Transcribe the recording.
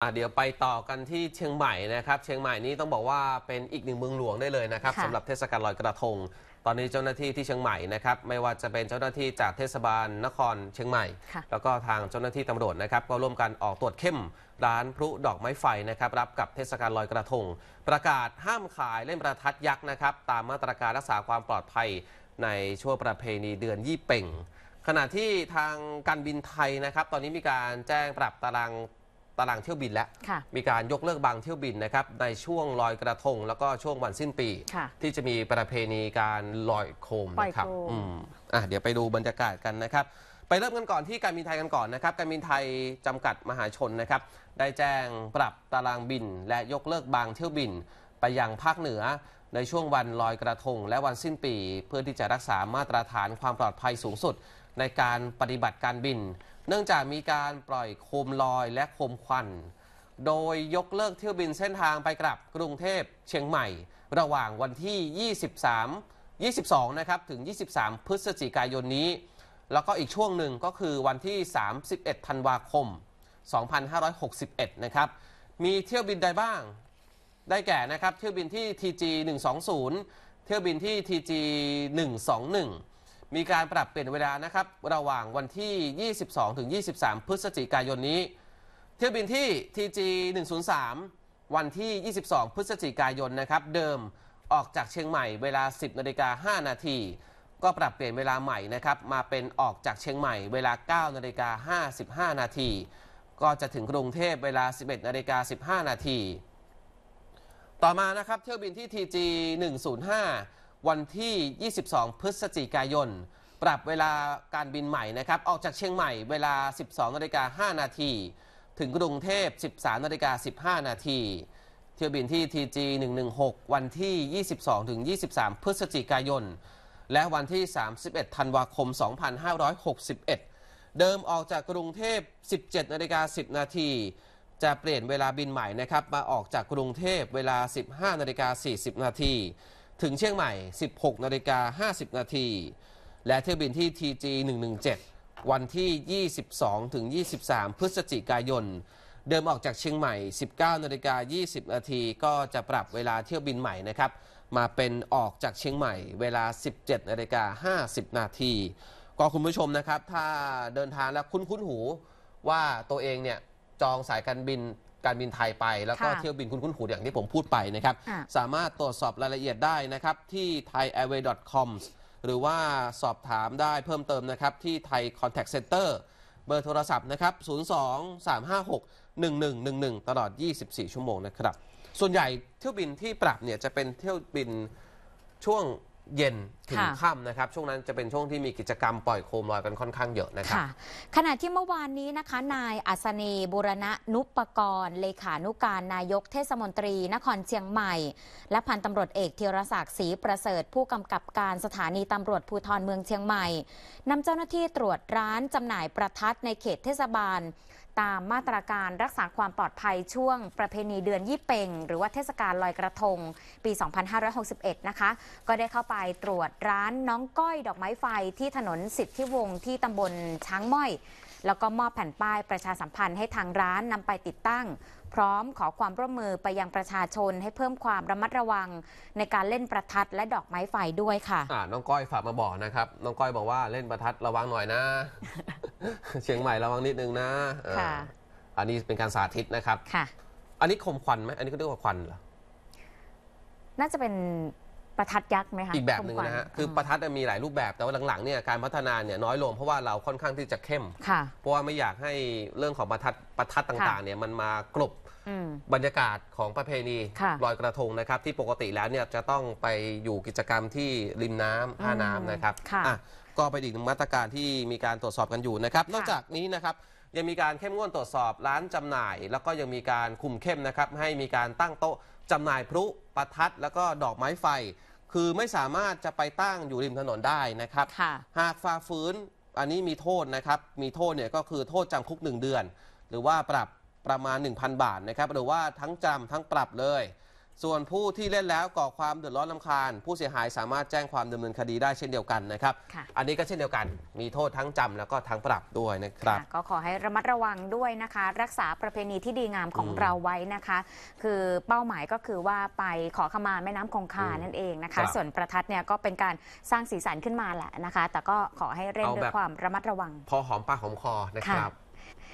อ่เดี๋ยวไปต่อกันที่เชียงใหม่นะครับ เชียงใหม่นี้ต้องบอกว่าเป็นอีกหนึ่งเมืองหลวงได้เลยนะครับสำหรับเทศกาลลอยกระทง ตอนนี้เจ้าหน้าที่ที่เชียงใหม่นะครับไม่ว่าจะเป็นเจ้าหน้าที่จากเทศบาลนครเชียงใหม่ แล้วก็ทางเจ้าหน้าที่ตำรวจนะครับ ก็ร่วมกันออกตรวจเข้ม ร้านพลุดอกไม้ไฟนะครับรับกับเทศกาลลอยกระทง ประกาศห้ามขายเล่นประทัดยักษ์นะครับ ตามมาตรการรักษาความปลอดภัยในช่วงประเพณีเดือนยี่เป่งขณะที่ทางการบินไทยนะครับตอนนี้มีการแจ้งปรับตารางตารางเที่ยวบินแล้วมีการยกเลิกบางเที่ยวบินนะครับในช่วงลอยกระทงแล้วก็ช่วงวันสิ้นปี ที่จะมีประเพณีการลอยโคมนะครับอืมอ่ะเดี๋ยวไปดูบรรยากาศกันนะครับ ไปเริ่มกันก่อนที่การบินไทยกันก่อนนะครับ การบินไทยจำกัดมหาชนนะครับได้แจ้งปรับตารางบิน และยกเลิกบางเที่ยวบิน ไปยังภาคเหนือในช่วงวันลอยกระทงและวันสิ้นปีเพื่อที่จะรักษามาตรฐานความปลอดภัยสูงสุดในการปฏิบัติการบินเนื่องจากมีการปล่อยโคมลอยและโคมควัน โดยยกเลิกเที่ยวบินเส้นทางไปกลับกรุงเทพเชียงใหม่ ระหว่างวันที่ 23 22 นะครับถึง 23 พฤศจิกายนนี้ แล้วก็อีกช่วงหนึ่งก็คือวันที่ 31 ธันวาคม 2561 นะครับ มีเที่ยวบินใดบ้าง ได้แก่นะครับเที่ยวบินที่ TG 120 เที่ยวบินที่ TG 121มีการปรับเปลี่ยนเวลานะครับระหว่างวันที่ 22ถึง23 พฤศจิกายนนี้ เที่ยวบินที่ TG 103วันที่ 22 พฤศจิกายนนะครับ เดิมออกจากเชียงใหม่เวลา 10นาฬิกา5นาทีก็ปรับเปลี่ยนเวลาใหม่นะครับมาเป็นออกจากเชียงใหม่ เวลา9นาฬิกา55นาทีก็จะถึงกรุงเทพเวลา 11นาฬิกา15นาทีต่อมานะครับเที่ยวบินที่ TG 105วันที่ 22 พฤศจิกายน ปรับเวลาการบินใหม่นะครับ ออกจากเชียงใหม่เวลา 12 นาฬิกา5นาที ถึงกรุงเทพ 13 นาฬิกา15 นาทีเที่ยวบินที่ TG 116วันที่ 22 ถึง 23 พฤศจิกายน และวันที่ 31 ธันวาคม 2561 เดิมออกจากกรุงเทพ 17 นาฬิกา10 นาที จะเปลี่ยนเวลาบินใหม่นะครับ มาออกจากกรุงเทพเวลา 15 นาฬิกา40 นาทีถึงเชียงใหม่ 16 นาฬิกา50 นาที และเที่ยวบินที่ TG 117วันที่ 22ถึง23 พฤศจิกายน เดิมออกจากเชียงใหม่ 19 นาฬิกา20 นาที ก็จะปรับเวลาเที่ยวบินใหม่นะครับ มาเป็นออกจากเชียงใหม่เวลา 17 นาฬิกา50 นาที ก็คุณผู้ชมนะครับ ถ้าเดินทางแล้วคุ้นคุ้นหูว่าตัวเองเนี่ยจองสายการบินการบินไทยไปแล้วก็เที่ยวบินคุ้นๆหูอย่างที่ผมพูดไปนะครับ สามารถตรวจสอบรายละเอียดได้นะครับ ที่ thaiairway.com หรือว่าสอบถามได้เพิ่มเติมนะครับ ที่ Thai Contact Center เบอร์โทรศัพท์นะครับ 02 356 1111 ตลอด 24 ชั่วโมงนะครับ ส่วนใหญ่เที่ยวบินที่ปรับเนี่ย จะเป็นเที่ยวบินช่วงเย็น ถึงค่ำนะครับ ช่วงนั้นจะเป็นช่วงที่มีกิจกรรมปล่อยโคมลอยกันค่อนข้างเยอะนะครับขณะที่เมื่อวานนี้นะคะ นายอัศนี บุรณะนุปกรณ์ เลขานุการนายกเทศมนตรี นครเชียงใหม่ และพันตำรวจเอกเทีรศักดิ์ศรีประเสริฐ ผู้กำกับการสถานีตำรวจ ภูธรเมืองเชียงใหม่นำเจ้าหน้าที่ตรวจร้านจำหน่ายประทัดในเขตเทศบาลตามมาตรการรักษาความปลอดภัยช่วงประเพณีเดือนยี่เป่งหรือว่าเทศกาลลอยกระทงปี 2561 นะคะ ก็ได้เข้าไปตรวจร้านน้องก้อยดอกไม้ไฟที่ถนนสิทธิวงศ์ที่ตำบลช้างม้อย แล้วก็มอบแผ่นป้ายประชาสัมพันธ์ให้ทางร้านนำไปติดตั้ง พร้อมขอความร่วมมือไปยังประชาชนให้เพิ่มความระมัดระวังในการเล่นประทัดและดอกไม้ไฟด้วยค่ะน้องก้อยฝากมาบอกนะครับน้องก้อยบอกว่าเล่นประทัดระวังหน่อยนะเชียงใหม่ระวังนิดนึงนะ ค่ะ อันนี้เป็นการสาธิตนะครับ ค่ะ อันนี้ข่มขวัญไหม อันนี้ก็เรียกว่าขวัญเหรอ น่าจะเป็นประทัดยักษ์ไหมคะอีกแบบหนึ่งนะฮะคือประทัดมีหลายรูปแบบแต่ว่าหลังๆเนี่ยการพัฒนาเนี่ยน้อยลงเพราะว่าเราค่อนข้างที่จะเข้มเพราะว่าไม่อยากให้เรื่องของประทัดประทัดต่างๆเนี่ยมันมากลบบรรยากาศของประเพณีลอยกระทงนะครับที่ปกติแล้วเนี่ยจะต้องไปอยู่กิจกรรมที่ริมน้ำท่าน้ำนะครับก็ไปดอีกึงมาตรการที่มีการตรวจสอบกันอยู่นะครับนอกจากนี้นะครับยังมีการเข้มงวดตรวจสอบร้านจำหน่าย แล้วก็ยังมีการคุมเข้มนะครับให้มีการตั้งโต๊ะจำหน่ายพลุประทัดแล้วก็ดอกไม้ไฟ คือไม่สามารถจะไปตั้งอยู่ริมถนนได้นะครับ หากฝ่าฝืนอันนี้มีโทษนะครับ มีโทษเนี่ยก็คือโทษจำคุก 1 เดือน หรือว่าปรับประมาณ 1,000 บาทนะครับ หรือว่าทั้งจำทั้งปรับเลยส่วนผู้ที่เล่นแล้วก่อความเดือดร้อนลำคาญ ผู้เสียหายสามารถแจ้งความดำเนินคดีได้เช่นเดียวกันนะครับ อันนี้ก็เช่นเดียวกัน มีโทษทั้งจำแล้วก็ทั้งปรับด้วยนะครับก็ขอให้ระมัดระวังด้วยนะคะ รักษาประเพณีที่ดีงามของอเราไว้นะคะ คือเป้าหมายก็คือว่าไปขอขมาแม่น้ำคงคานั่นเองนะคะ ส่วนประทัดเนี่ยก็เป็นการสร้างสีสันขึ้นมาแหละนะคะ แต่ก็ขอให้เร่งด้วยความระมัดระวัง พอหอมปากหอมคอนะครับ